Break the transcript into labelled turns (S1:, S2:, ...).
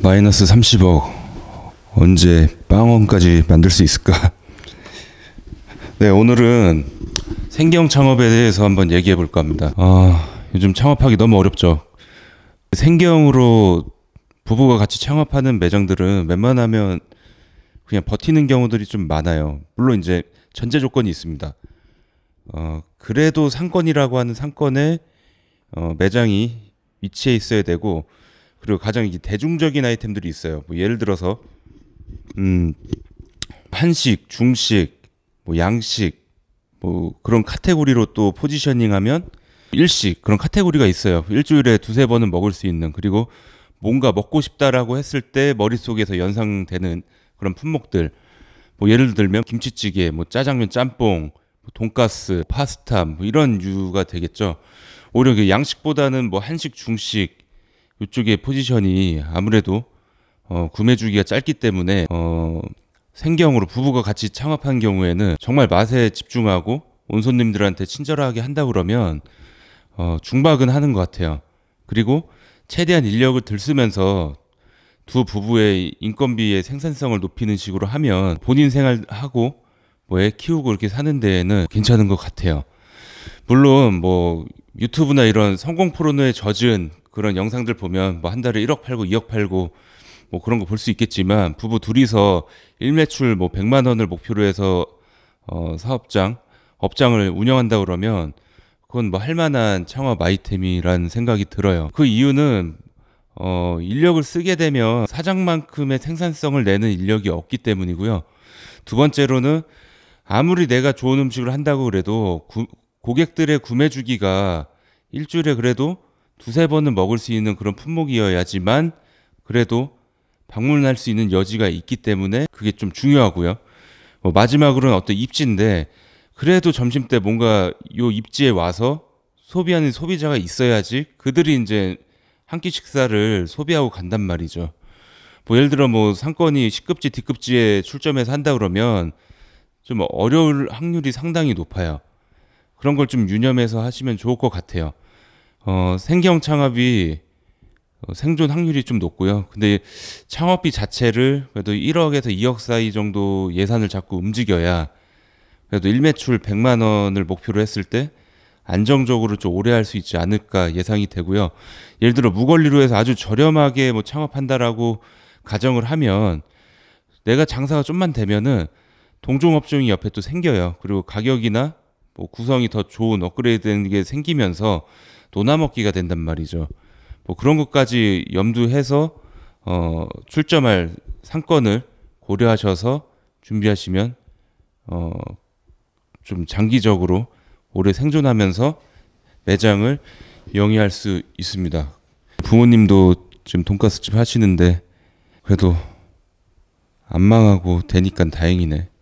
S1: 마이너스 30억 언제 빵원까지 만들 수 있을까? 네 오늘은 생경 창업에 대해서 한번 얘기해 볼까 합니다. 아 요즘 창업하기 너무 어렵죠. 생경으로 부부가 같이 창업하는 매장들은 웬만하면 그냥 버티는 경우들이 좀 많아요. 물론 이제 전제 조건이 있습니다. 어, 그래도 상권이라고 하는 상권에 어, 매장이 위치해 있어야 되고 그리고 가장 대중적인 아이템들이 있어요. 뭐 예를 들어서 음, 한식, 중식, 뭐 양식, 뭐 그런 카테고리로 또 포지셔닝하면 일식 그런 카테고리가 있어요. 일주일에 두세 번은 먹을 수 있는 그리고 뭔가 먹고 싶다라고 했을 때 머릿속에서 연상되는 그런 품목들. 뭐 예를 들면 김치찌개, 뭐 짜장면, 짬뽕, 뭐 돈가스, 파스타 뭐 이런 유가 되겠죠. 오히려 그 양식보다는 뭐 한식, 중식 이쪽에 포지션이 아무래도 어, 구매 주기가 짧기 때문에 어, 생경으로 부부가 같이 창업한 경우에는 정말 맛에 집중하고 온 손님들한테 친절하게 한다 그러면 어, 중박은 하는 것 같아요. 그리고 최대한 인력을 들쓰면서 두 부부의 인건비의 생산성을 높이는 식으로 하면 본인 생활하고 뭐에 키우고 이렇게 사는 데에는 괜찮은 것 같아요. 물론 뭐 유튜브나 이런 성공 프로노에 젖은 그런 영상들 보면 뭐한 달에 1억 팔고 2억 팔고 뭐 그런 거 볼 수 있겠지만 부부 둘이서 일매출 뭐 100만 원을 목표로 해서 어 사업장 업장을 운영한다 그러면 그건 뭐 할 만한 창업 아이템이라는 생각이 들어요. 그 이유는 어 인력을 쓰게 되면 사장만큼의 생산성을 내는 인력이 없기 때문이고요. 두 번째로는 아무리 내가 좋은 음식을 한다고 그래도 구, 고객들의 구매 주기가 일주일에 그래도 두세 번은 먹을 수 있는 그런 품목이어야지만 그래도 방문할 수 있는 여지가 있기 때문에 그게 좀 중요하고요. 뭐 마지막으로는 어떤 입지인데 그래도 점심 때 뭔가 요 입지에 와서 소비하는 소비자가 있어야지 그들이 이제 한 끼 식사를 소비하고 간단 말이죠. 뭐 예를 들어 뭐 상권이 C급지, 뒤급지에 출점해서 한다 그러면 좀 어려울 확률이 상당히 높아요. 그런 걸 좀 유념해서 하시면 좋을 것 같아요. 어, 생경 창업이 어, 생존 확률이 좀 높고요. 근데 창업비 자체를 그래도 1억에서 2억 사이 정도 예산을 자꾸 움직여야 그래도 1매출 100만 원을 목표로 했을 때 안정적으로 좀 오래 할 수 있지 않을까 예상이 되고요. 예를 들어 무권리로 해서 아주 저렴하게 뭐 창업한다라고 가정을 하면 내가 장사가 좀만 되면은 동종업종이 옆에 또 생겨요. 그리고 가격이나 뭐 구성이 더 좋은 업그레이드 된 게 생기면서 노나먹기가 된단 말이죠. 뭐 그런 것까지 염두해서 어, 출점할 상권을 고려하셔서 준비하시면 어, 좀 장기적으로 오래 생존하면서 매장을 영위할 수 있습니다. 부모님도 지금 돈가스집 하시는데 그래도 안 망하고 되니까 다행이네.